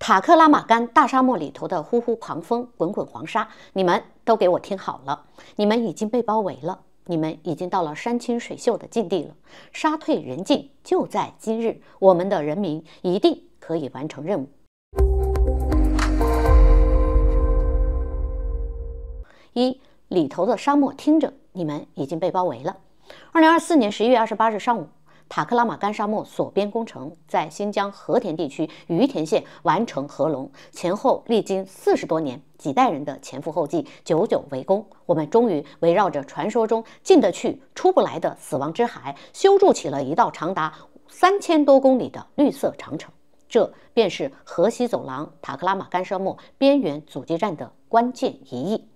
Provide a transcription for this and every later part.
塔克拉玛干大沙漠里头的呼呼狂风，滚滚黄沙，你们都给我听好了！你们已经被包围了，你们已经到了山清水秀的境地了，沙退人进，就在今日，我们的人民一定可以完成任务。一里头的沙漠，听着，你们已经被包围了。二零二四年十一月二十八日上午。塔克拉玛干沙漠锁边工程在新疆和田地区于田县完成合龙，前后历经四十多年、几代人的前赴后继、久久为功。我们终于围绕着传说中进得去、出不来的“死亡之海”，修筑起了一道长达三千多公里的绿色长城。这便是河西走廊塔克拉玛干沙漠边缘阻击战的关键一役。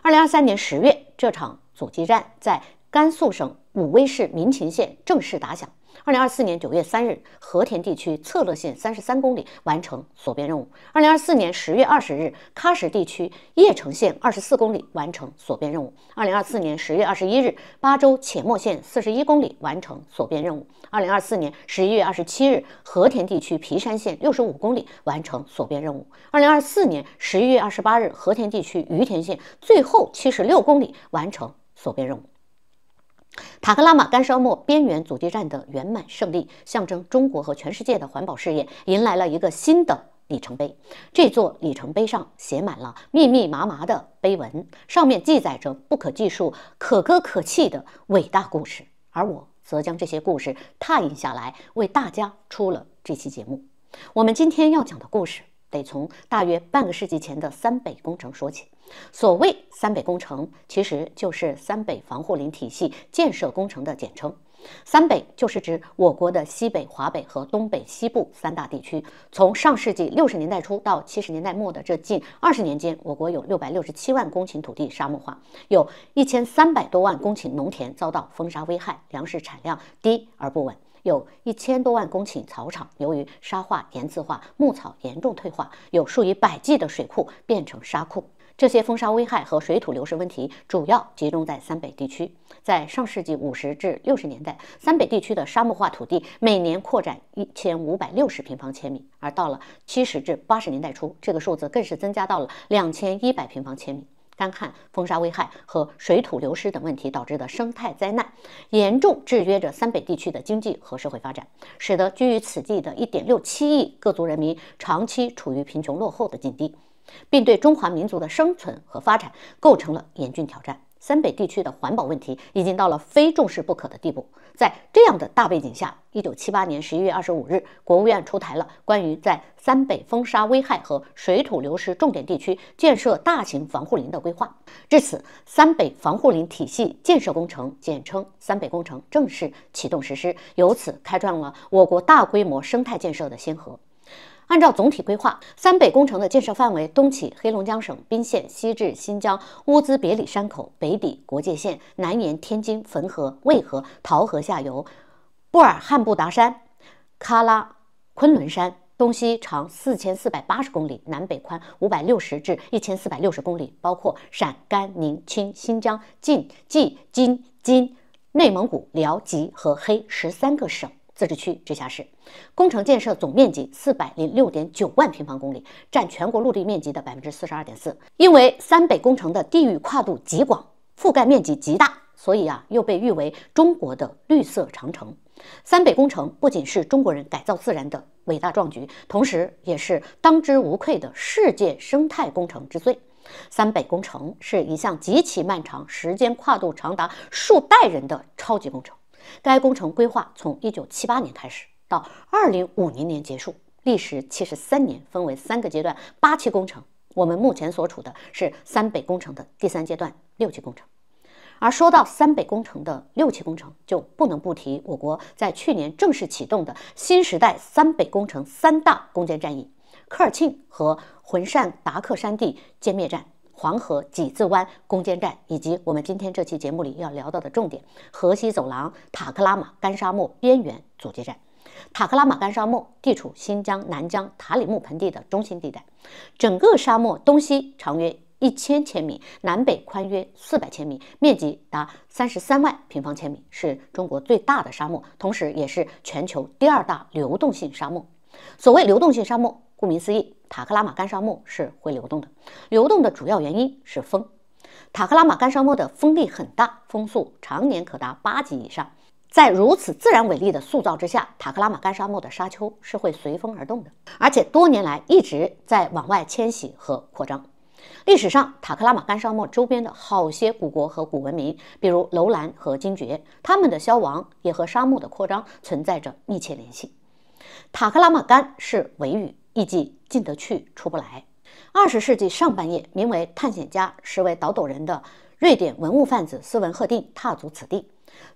二零二三年十月，这场阻击战在甘肃省武威市民勤县正式打响。二零二四年九月三日，和田地区策勒县三十三公里完成锁边任务。二零二四年十月二十日，喀什地区叶城县二十四公里完成锁边任务。二零二四年十月二十一日，巴州且末县四十一公里完成锁边任务。二零二四年十一月二十七日，和田地区皮山县六十五公里完成锁边任务。二零二四年十一月二十八日，和田地区于田县最后七十六公里完成锁边任务。塔克拉玛干沙漠边缘阻击战的圆满胜利，象征中国和全世界的环保事业迎来了一个新的里程碑。这座里程碑上写满了密密麻麻的碑文，上面记载着不可计数、可歌可泣的伟大故事。而我则将这些故事拓印下来，为大家出了这期节目。我们今天要讲的故事。得从大约半个世纪前的三北工程说起。所谓三北工程，其实就是三北防护林体系建设工程的简称。三北就是指我国的西北、华北和东北西部三大地区。从上世纪六十年代初到七十年代末的这近二十年间，我国有六百六十七万公顷土地沙漠化，有一千三百多万公顷农田遭到风沙危害，粮食产量低而不稳。有一千多万公顷草场由于沙化、盐渍化，牧草严重退化，有数以百计的水库变成沙库。这些风沙危害和水土流失问题主要集中在三北地区。在上世纪五十至六十年代，三北地区的沙漠化土地每年扩展一千五百六十平方千米，而到了七十至八十年代初，这个数字更是增加到了两千一百平方千米。干旱、风沙危害和水土流失等问题导致的生态灾难，严重制约着三北地区的经济和社会发展，使得居于此地的1.67亿各族人民长期处于贫穷落后的境地，并对中华民族的生存和发展构成了严峻挑战。三北地区的环保问题已经到了非重视不可的地步。在这样的大背景下，一九七八年十一月二十五日，国务院出台了关于在三北风沙危害和水土流失重点地区建设大型防护林的规划。至此，三北防护林体系建设工程（简称“三北工程”）正式启动实施，由此开创了我国大规模生态建设的先河。按照总体规划，三北工程的建设范围东起黑龙江省宾县，西至新疆乌兹别里山口，北抵国界线，南沿天津汾河、渭河、洮河下游，布尔汉布达山、喀拉昆仑山，东西长四千四百八十公里，南北宽五百六十至一千四百六十公里，包括陕甘宁青新疆晋冀津津内蒙古辽吉和黑十三个省。自治区、直辖市，工程建设总面积四百零六点九万平方公里，占全国陆地面积的百分之四十二点四。因为三北工程的地域跨度极广，覆盖面积极大，所以啊，又被誉为中国的绿色长城。三北工程不仅是中国人改造自然的伟大壮举，同时也是当之无愧的世界生态工程之最。三北工程是一项极其漫长、时间跨度长达数代人的超级工程。该工程规划从一九七八年开始，到二零五零年结束，历时七十三年，分为三个阶段、八期工程。我们目前所处的是三北工程的第三阶段、六期工程。而说到三北工程的六期工程，就不能不提我国在去年正式启动的新时代三北工程三大攻坚战：役——科尔沁和浑善达克山地歼灭战。黄河几字湾攻坚战，以及我们今天这期节目里要聊到的重点——河西走廊、塔克拉玛干沙漠边缘阻击战。塔克拉玛干沙漠地处新疆南疆塔里木盆地的中心地带，整个沙漠东西长约一千千米，南北宽约四百千米，面积达三十三万平方千米，是中国最大的沙漠，同时也是全球第二大流动性沙漠。所谓流动性沙漠，顾名思义。塔克拉玛干沙漠是会流动的，流动的主要原因是风。塔克拉玛干沙漠的风力很大，风速常年可达八级以上。在如此自然伟力的塑造之下，塔克拉玛干沙漠的沙丘是会随风而动的，而且多年来一直在往外迁徙和扩张。历史上，塔克拉玛干沙漠周边的好些古国和古文明，比如楼兰和精绝，他们的消亡也和沙漠的扩张存在着密切联系。塔克拉玛干是维语意即。进得去，出不来。二十世纪上半叶，名为探险家，实为倒斗人的瑞典文物贩子斯文赫定踏足此地。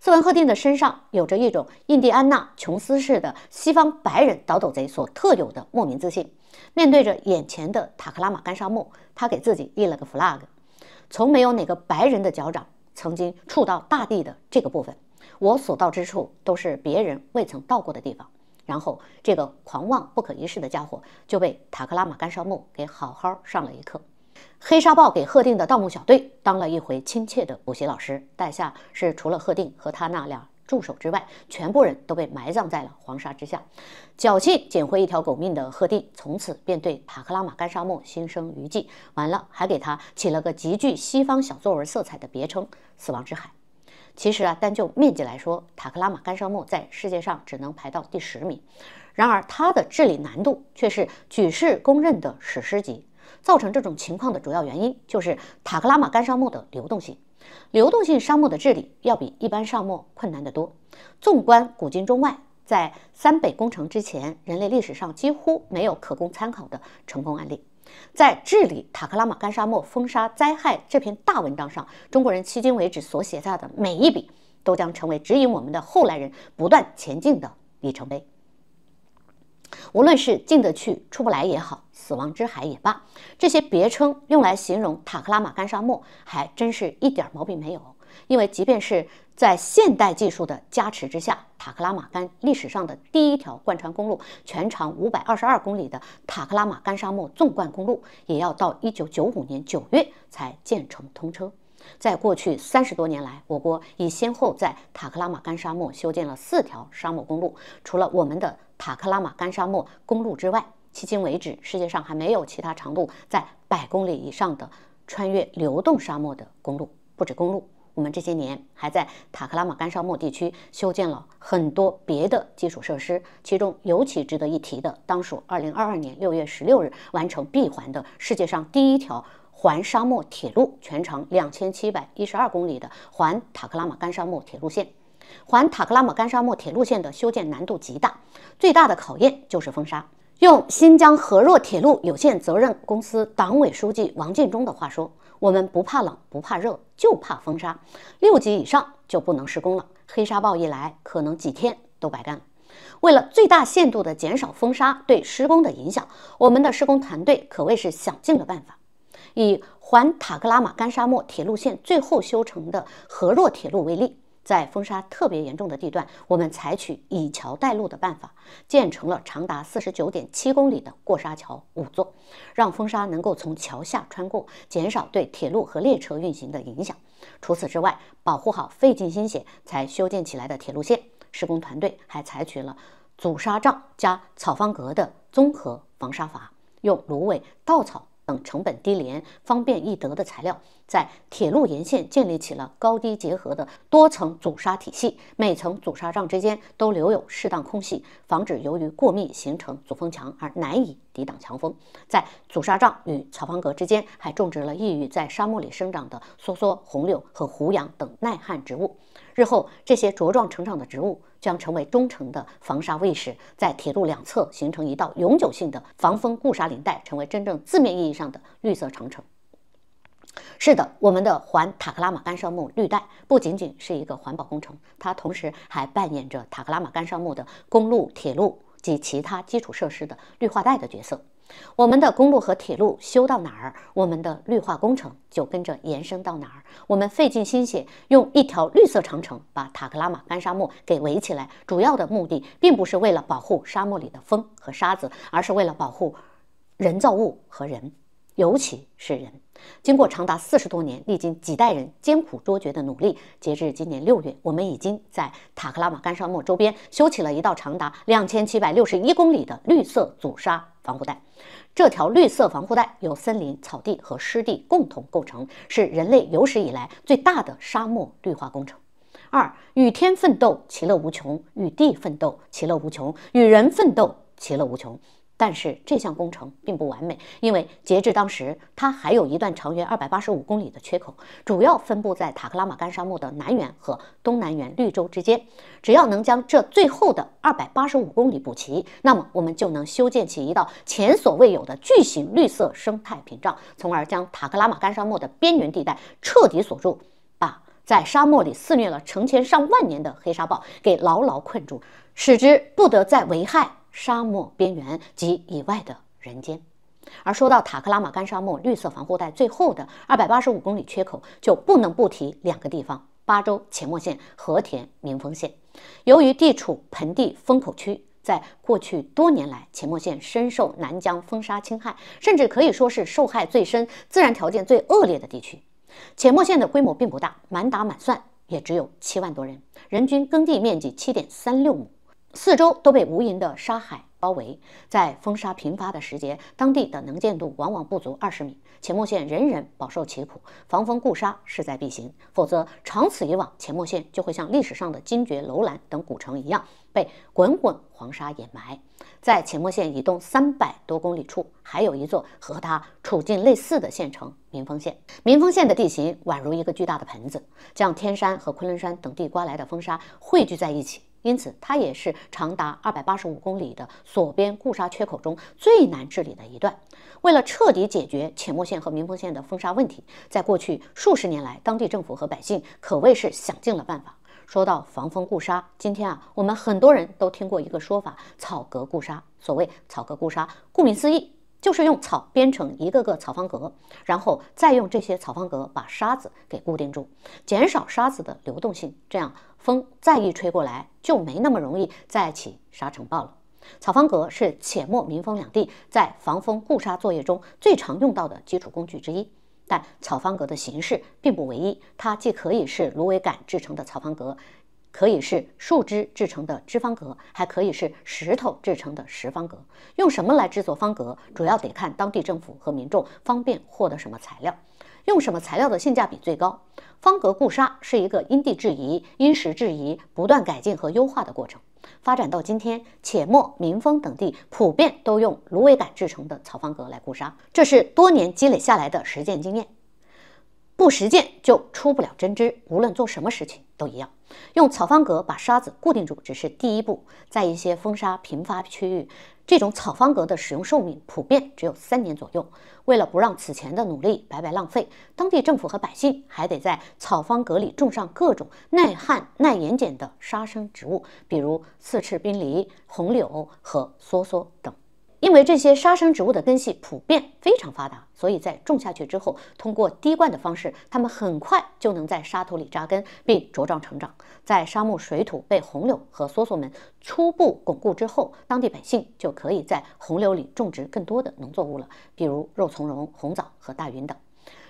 斯文赫定的身上有着一种印第安纳琼斯式的西方白人倒斗贼所特有的莫名自信。面对着眼前的塔克拉玛干沙漠，他给自己立了个 flag：从没有哪个白人的脚掌曾经触到大地的这个部分，我所到之处都是别人未曾到过的地方。然后，这个狂妄不可一世的家伙就被塔克拉玛干沙漠给好好上了一课。黑沙暴给赫定的盗墓小队当了一回亲切的补习老师。代下是除了赫定和他那俩助手之外，全部人都被埋葬在了黄沙之下。侥幸捡回一条狗命的赫定，从此便对塔克拉玛干沙漠心生余悸。完了，还给他起了个极具西方小作文色彩的别称——死亡之海。其实啊，单就面积来说，塔克拉玛干沙漠在世界上只能排到第十名。然而，它的治理难度却是举世公认的史诗级。造成这种情况的主要原因就是塔克拉玛干沙漠的流动性。流动性沙漠的治理要比一般沙漠困难得多。纵观古今中外，在三北工程之前，人类历史上几乎没有可供参考的成功案例。在治理塔克拉玛干沙漠风沙灾害这篇大文章上，中国人迄今为止所写下的每一笔，都将成为指引我们的后来人不断前进的里程碑。无论是进得去出不来也好，死亡之海也罢，这些别称用来形容塔克拉玛干沙漠，还真是一点毛病没有。因为即便是在现代技术的加持之下，塔克拉玛干历史上的第一条贯穿公路，全长五百二十二公里的塔克拉玛干沙漠纵贯公路，也要到一九九五年九月才建成通车。在过去三十多年来，我国已先后在塔克拉玛干沙漠修建了四条沙漠公路。除了我们的塔克拉玛干沙漠公路之外，迄今为止，世界上还没有其他长度在百公里以上的穿越流动沙漠的公路，不止公路。我们这些年还在塔克拉玛干沙漠地区修建了很多别的基础设施，其中尤其值得一提的，当属2022年6月16日完成闭环的世界上第一条环沙漠铁路，全长2712公里的环塔克拉玛干沙漠铁路线。环塔克拉玛干沙漠铁路线的修建难度极大，最大的考验就是风沙。用新疆和若铁路有限责任公司党委书记王建忠的话说：“我们不怕冷，不怕热，就怕风沙。六级以上就不能施工了。黑沙暴一来，可能几天都白干。为了最大限度地减少风沙对施工的影响，我们的施工团队可谓是想尽了办法。以环塔克拉玛干沙漠铁路线最后修成的和若铁路为例。”在风沙特别严重的地段，我们采取以桥带路的办法，建成了长达四十九点七公里的过沙桥五座，让风沙能够从桥下穿过，减少对铁路和列车运行的影响。除此之外，保护好费尽心血才修建起来的铁路线，施工团队还采取了阻沙障加草方格的综合防沙法，用芦苇、稻草。等成本低廉、方便易得的材料，在铁路沿线建立起了高低结合的多层阻砂体系，每层阻砂障之间都留有适当空隙，防止由于过密形成阻风墙而难以抵挡强风。在阻砂障与草方格之间，还种植了易于在沙漠里生长的梭梭、红柳和胡杨等耐旱植物。日后这些茁壮成长的植物。将成为忠诚的防沙卫士，在铁路两侧形成一道永久性的防风固沙林带，成为真正字面意义上的绿色长城。是的，我们的环塔克拉玛干沙漠绿带不仅仅是一个环保工程，它同时还扮演着塔克拉玛干沙漠的公路、铁路及其他基础设施的绿化带的角色。我们的公路和铁路修到哪儿，我们的绿化工程就跟着延伸到哪儿。我们费尽心血，用一条绿色长城把塔克拉玛干沙漠给围起来，主要的目的并不是为了保护沙漠里的风和沙子，而是为了保护人造物和人，尤其是人。经过长达四十多年，历经几代人艰苦卓绝的努力，截至今年六月，我们已经在塔克拉玛干沙漠周边修起了一道长达两千七百六十一公里的绿色阻沙防护带。这条绿色防护带由森林、草地和湿地共同构成，是人类有史以来最大的沙漠绿化工程。二，与天奋斗，其乐无穷；与地奋斗，其乐无穷；与人奋斗，其乐无穷。但是这项工程并不完美，因为截至当时，它还有一段长约二百八十五公里的缺口，主要分布在塔克拉玛干沙漠的南缘和东南缘绿洲之间。只要能将这最后的二百八十五公里补齐，那么我们就能修建起一道前所未有的巨型绿色生态屏障，从而将塔克拉玛干沙漠的边缘地带彻底锁住，把在沙漠里肆虐了成千上万年的黑沙暴给牢牢困住，使之不得再危害。沙漠边缘及以外的人间，而说到塔克拉玛干沙漠绿色防护带最后的二百八十五公里缺口，就不能不提两个地方：巴州且末县和田民丰县。由于地处盆地风口区，在过去多年来，且末县深受南疆风沙侵害，甚至可以说是受害最深、自然条件最恶劣的地区。且末县的规模并不大，满打满算也只有七万多人，人均耕地面积七点三六亩。四周都被无垠的沙海包围，在风沙频发的时节，当地的能见度往往不足二十米。且末县人人饱受其苦，防风固沙势在必行，否则长此以往，且末县就会像历史上的金爵楼兰等古城一样，被滚滚黄沙掩埋。在且末县以东三百多公里处，还有一座和它处境类似的县城——民丰县。民丰县的地形宛如一个巨大的盆子，将天山和昆仑山等地刮来的风沙汇聚在一起。因此，它也是长达二百八十五公里的锁边固沙缺口中最难治理的一段。为了彻底解决浅墨县和民丰县的风沙问题，在过去数十年来，当地政府和百姓可谓是想尽了办法。说到防风固沙，今天啊，我们很多人都听过一个说法：草格固沙。所谓草格固沙，顾名思义，就是用草编成一个个草方格，然后再用这些草方格把沙子给固定住，减少沙子的流动性，这样。风再一吹过来，就没那么容易再起沙尘暴了。草方格是浅末民风两地在防风固沙作业中最常用到的基础工具之一。但草方格的形式并不唯一，它既可以是芦苇杆制成的草方格，可以是树枝制成的枝方格，还可以是石头制成的石方格。用什么来制作方格，主要得看当地政府和民众方便获得什么材料。用什么材料的性价比最高？方格固沙是一个因地制宜、因时制宜、不断改进和优化的过程。发展到今天，且末、民丰等地普遍都用芦苇杆制成的草方格来固沙，这是多年积累下来的实践经验。不实践就出不了真知，无论做什么事情。都一样，用草方格把沙子固定住，只是第一步。在一些风沙频发区域，这种草方格的使用寿命普遍只有三年左右。为了不让此前的努力白白浪费，当地政府和百姓还得在草方格里种上各种耐旱耐盐碱的沙生植物，比如刺刺冰梨、红柳和梭梭等。因为这些沙生植物的根系普遍非常发达，所以在种下去之后，通过滴灌的方式，它们很快就能在沙土里扎根并茁壮成长。在沙漠水土被红柳和梭梭们初步巩固之后，当地百姓就可以在红柳里种植更多的农作物了，比如肉苁蓉、红枣和大芸等。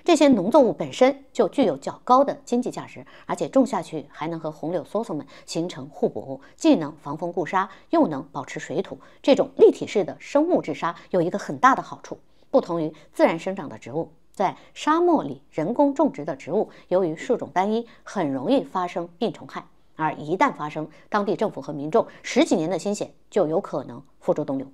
这些农作物本身就具有较高的经济价值，而且种下去还能和红柳梭梭们形成互补，既能防风固沙，又能保持水土。这种立体式的生物治沙有一个很大的好处，不同于自然生长的植物，在沙漠里人工种植的植物由于树种单一，很容易发生病虫害。而一旦发生，当地政府和民众十几年的心血就有可能付诸东流。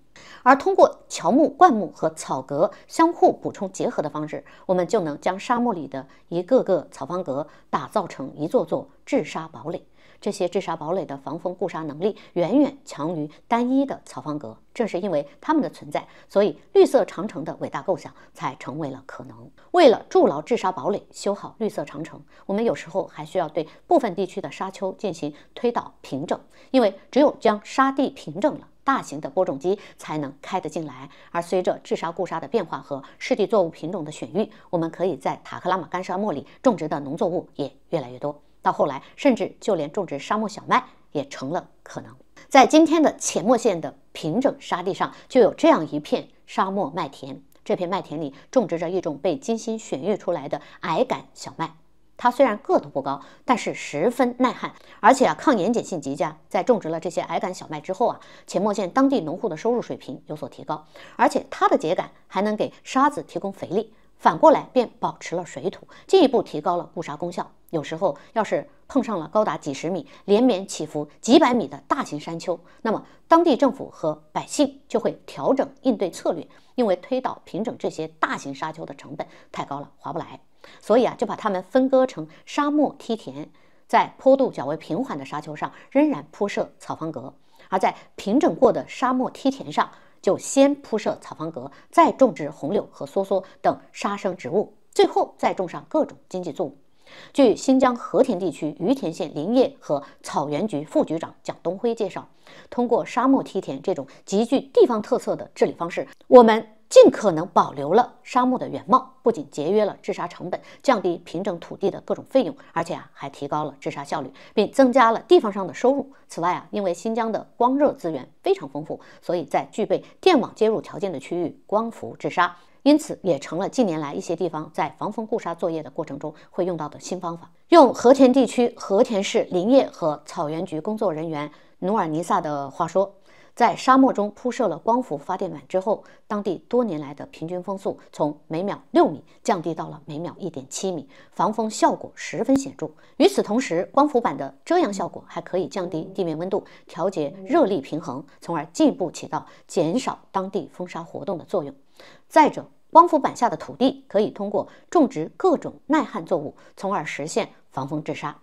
而通过乔木、灌木和草格相互补充结合的方式，我们就能将沙漠里的一个个草方格打造成一座座治沙堡垒。这些治沙堡垒的防风固沙能力远远强于单一的草方格，正是因为它们的存在，所以绿色长城的伟大构想才成为了可能。为了筑牢治沙堡垒、修好绿色长城，我们有时候还需要对部分地区的沙丘进行推倒平整，因为只有将沙地平整了，大型的播种机才能开得进来。而随着治沙固沙的变化和湿地作物品种的选育，我们可以在塔克拉玛干沙漠里种植的农作物也越来越多。到后来，甚至就连种植沙漠小麦也成了可能。在今天的且末县的平整沙地上，就有这样一片沙漠麦田。这片麦田里种植着一种被精心选育出来的矮杆小麦。它虽然个头不高，但是十分耐旱，而且啊抗盐碱性极佳。在种植了这些矮杆小麦之后啊，且末县当地农户的收入水平有所提高，而且它的秸秆还能给沙子提供肥力。反过来便保持了水土，进一步提高了固沙功效。有时候要是碰上了高达几十米、连绵起伏几百米的大型沙丘，那么当地政府和百姓就会调整应对策略，因为推倒平整这些大型沙丘的成本太高了，划不来。所以啊，就把它们分割成沙漠梯田，在坡度较为平缓的沙丘上仍然铺设草方格，而在平整过的沙漠梯田上。就先铺设草方格，再种植红柳和梭梭等沙生植物，最后再种上各种经济作物。据新疆和田地区于田县林业和草原局副局长蒋东辉介绍，通过沙漠梯田这种极具地方特色的治理方式，我们。尽可能保留了沙漠的原貌，不仅节约了治沙成本，降低平整土地的各种费用，而且啊，还提高了治沙效率，并增加了地方上的收入。此外啊，因为新疆的光热资源非常丰富，所以在具备电网接入条件的区域，光伏治沙，因此也成了近年来一些地方在防风固沙作业的过程中会用到的新方法。用和田地区和田市林业和草原局工作人员努尔尼萨的话说。在沙漠中铺设了光伏发电板之后，当地多年来的平均风速从每秒六米降低到了每秒一点七米，防风效果十分显著。与此同时，光伏板的遮阳效果还可以降低地面温度，调节热力平衡，从而进一步起到减少当地风沙活动的作用。再者，光伏板下的土地可以通过种植各种耐旱作物，从而实现防风治沙。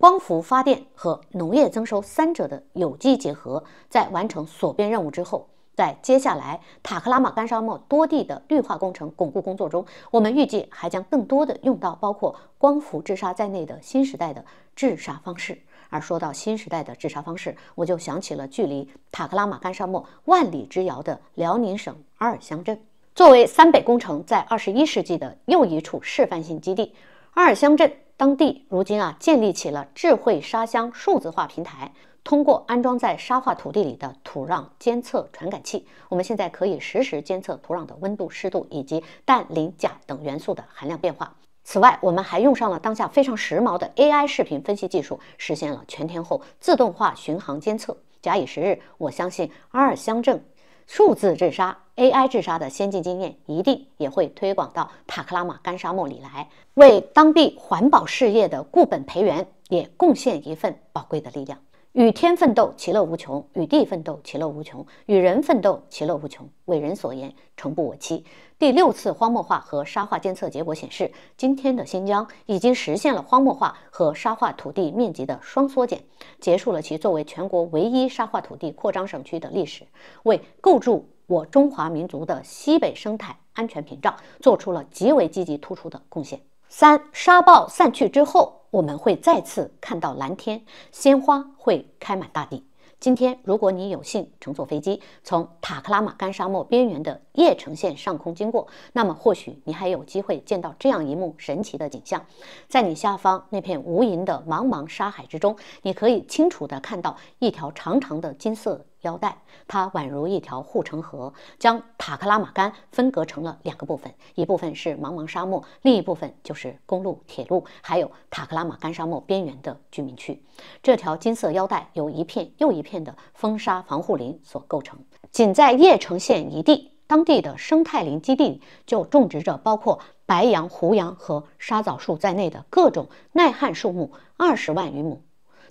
光伏发电和农业增收三者的有机结合，在完成锁边任务之后，在接下来塔克拉玛干沙漠多地的绿化工程巩固工作中，我们预计还将更多的用到包括光伏治沙在内的新时代的治沙方式。而说到新时代的治沙方式，我就想起了距离塔克拉玛干沙漠万里之遥的辽宁省阿尔乡镇，作为三北工程在二十一世纪的又一处示范性基地，阿尔乡镇。当地如今啊，建立起了智慧沙箱数字化平台，通过安装在沙化土地里的土壤监测传感器，我们现在可以实时监测土壤的温度、湿度以及氮、磷、钾等元素的含量变化。此外，我们还用上了当下非常时髦的 AI 视频分析技术，实现了全天候自动化巡航监测。假以时日，我相信阿尔乡镇。数字治沙、AI 治沙的先进经验，一定也会推广到塔克拉玛干沙漠里来，为当地环保事业的固本培元，也贡献一份宝贵的力量。与天奋斗，其乐无穷；与地奋斗，其乐无穷；与人奋斗，其乐无穷。伟人所言，诚不我欺。第六次荒漠化和沙化监测结果显示，今天的新疆已经实现了荒漠化和沙化土地面积的双缩减，结束了其作为全国唯一沙化土地扩张省区的历史，为构筑我中华民族的西北生态安全屏障做出了极为积极突出的贡献。三沙暴散去之后。我们会再次看到蓝天，鲜花会开满大地。今天，如果你有幸乘坐飞机从塔克拉玛干沙漠边缘的叶城县上空经过，那么或许你还有机会见到这样一幕神奇的景象：在你下方那片无垠的茫茫沙海之中，你可以清楚地看到一条长长的金色。腰带，它宛如一条护城河，将塔克拉玛干分隔成了两个部分，一部分是茫茫沙漠，另一部分就是公路、铁路，还有塔克拉玛干沙漠边缘的居民区。这条金色腰带由一片又一片的风沙防护林所构成。仅在叶城县一地，当地的生态林基地里就种植着包括白杨、胡杨和沙枣树在内的各种耐旱树木二十万余亩。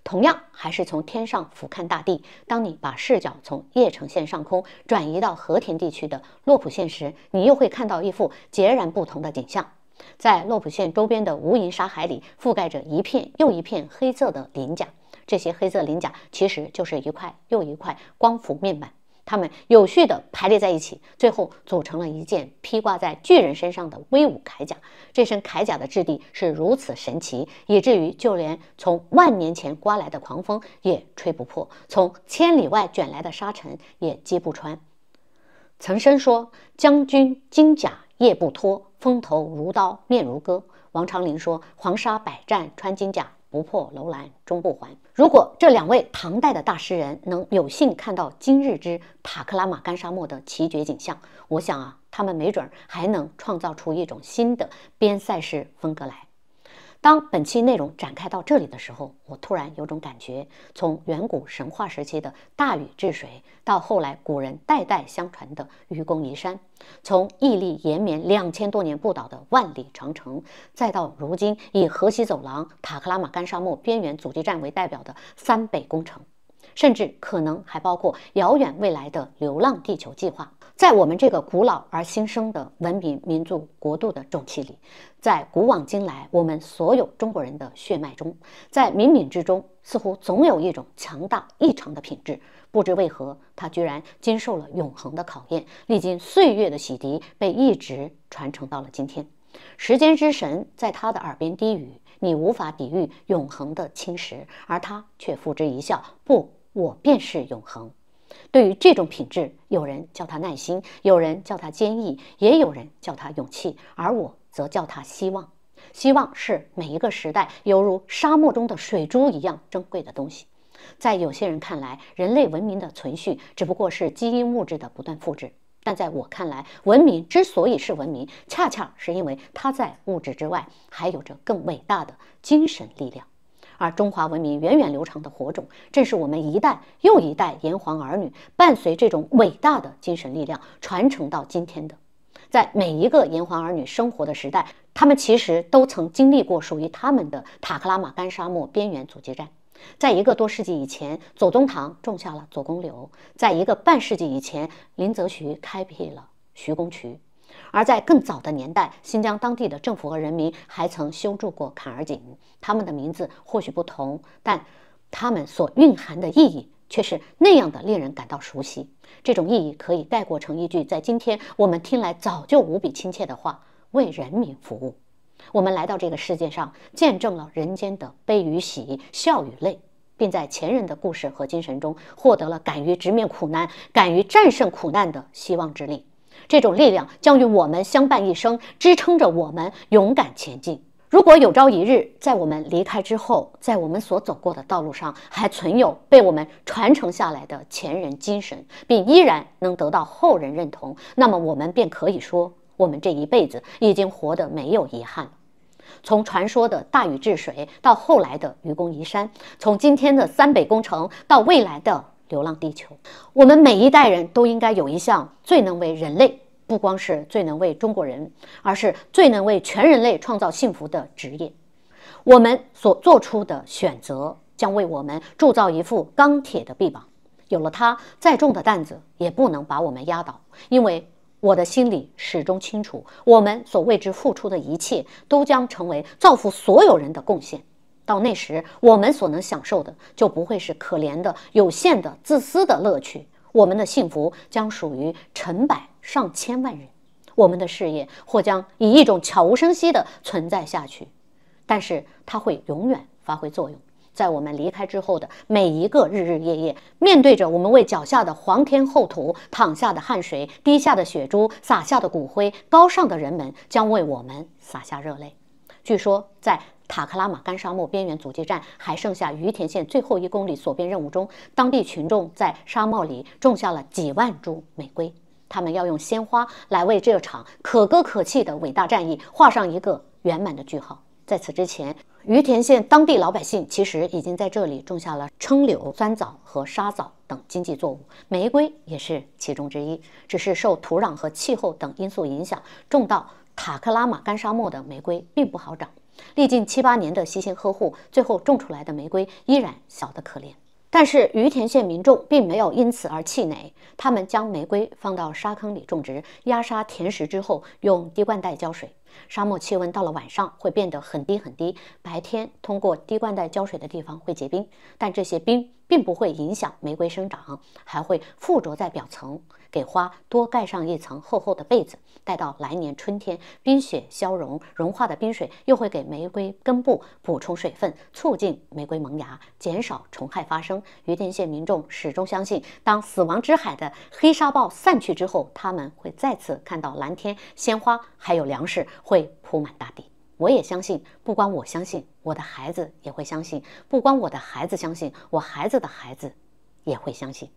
同样还是从天上俯瞰大地，当你把视角从叶城县上空转移到和田地区的洛浦县时，你又会看到一幅截然不同的景象。在洛浦县周边的无垠沙海里，覆盖着一片又一片黑色的鳞甲，这些黑色鳞甲其实就是一块又一块光伏面板。他们有序地排列在一起，最后组成了一件披挂在巨人身上的威武铠甲。这身铠甲的质地是如此神奇，以至于就连从万年前刮来的狂风也吹不破，从千里外卷来的沙尘也击不穿。岑参说：“将军金甲夜不脱，风头如刀面如割。”王昌龄说：“黄沙百战穿金甲。”不破楼兰终不还。如果这两位唐代的大诗人能有幸看到今日之塔克拉玛干沙漠的奇绝景象，我想啊，他们没准还能创造出一种新的边塞诗风格来。当本期内容展开到这里的时候，我突然有种感觉：从远古神话时期的大禹治水，到后来古人代代相传的愚公移山；从屹立延绵两千多年不倒的万里长城，再到如今以河西走廊、塔克拉玛干沙漠边缘阻击战为代表的“三北”工程。甚至可能还包括遥远未来的流浪地球计划，在我们这个古老而新生的文明民族国度的重器里，在古往今来我们所有中国人的血脉中，在冥冥之中，似乎总有一种强大异常的品质，不知为何，它居然经受了永恒的考验，历经岁月的洗涤，被一直传承到了今天。时间之神在他的耳边低语：“你无法抵御永恒的侵蚀。”而他却付之一笑：“不。”我便是永恒。对于这种品质，有人叫它耐心，有人叫它坚毅，也有人叫它勇气，而我则叫它希望。希望是每一个时代犹如沙漠中的水珠一样珍贵的东西。在有些人看来，人类文明的存续只不过是基因物质的不断复制，但在我看来，文明之所以是文明，恰恰是因为它在物质之外还有着更伟大的精神力量。而中华文明源远流长的火种，正是我们一代又一代炎黄儿女伴随这种伟大的精神力量传承到今天的。在每一个炎黄儿女生活的时代，他们其实都曾经历过属于他们的塔克拉玛干沙漠边缘阻击战。在一个多世纪以前，左宗棠种下了左公柳；在一个半世纪以前，林则徐开辟了徐公渠。而在更早的年代，新疆当地的政府和人民还曾修筑过坎儿井。他们的名字或许不同，但他们所蕴含的意义却是那样的令人感到熟悉。这种意义可以概括成一句，在今天我们听来早就无比亲切的话：“为人民服务。”我们来到这个世界上，见证了人间的悲与喜、笑与泪，并在前人的故事和精神中获得了敢于直面苦难、敢于战胜苦难的希望之力。这种力量将与我们相伴一生，支撑着我们勇敢前进。如果有朝一日，在我们离开之后，在我们所走过的道路上还存有被我们传承下来的前人精神，并依然能得到后人认同，那么我们便可以说，我们这一辈子已经活得没有遗憾。从传说的大禹治水到后来的愚公移山，从今天的三北工程到未来的……流浪地球，我们每一代人都应该有一项最能为人类，不光是最能为中国人，而是最能为全人类创造幸福的职业。我们所做出的选择，将为我们铸造一副钢铁的臂膀。有了它，再重的担子也不能把我们压倒。因为我的心里始终清楚，我们所为之付出的一切，都将成为造福所有人的贡献。到那时，我们所能享受的就不会是可怜的、有限的、自私的乐趣。我们的幸福将属于成百上千万人。我们的事业或将以一种悄无声息的存在下去，但是它会永远发挥作用，在我们离开之后的每一个日日夜夜，面对着我们为脚下的黄天厚土淌下的汗水、滴下的血珠、洒下的骨灰，高尚的人们将为我们洒下热泪。据说，在塔克拉玛干沙漠边缘阻击战还剩下于田县最后一公里锁边任务中，当地群众在沙漠里种下了几万株玫瑰。他们要用鲜花来为这场可歌可泣的伟大战役画上一个圆满的句号。在此之前，于田县当地老百姓其实已经在这里种下了柽柳、酸枣和沙枣等经济作物，玫瑰也是其中之一。只是受土壤和气候等因素影响，种到。塔克拉玛干沙漠的玫瑰并不好长，历经七八年的悉心呵护，最后种出来的玫瑰依然小得可怜。但是于田县民众并没有因此而气馁，他们将玫瑰放到沙坑里种植，压沙填实之后，用滴灌带浇水。沙漠气温到了晚上会变得很低很低，白天通过滴灌带浇水的地方会结冰，但这些冰。并不会影响玫瑰生长，还会附着在表层，给花多盖上一层厚厚的被子。待到来年春天，冰雪消融，融化的冰水又会给玫瑰根部补充水分，促进玫瑰萌芽，减少虫害发生。于甸县民众始终相信，当死亡之海的黑沙暴散去之后，他们会再次看到蓝天、鲜花，还有粮食会铺满大地。我也相信，不光我相信，我的孩子也会相信；不光我的孩子相信，我孩子的孩子也会相信。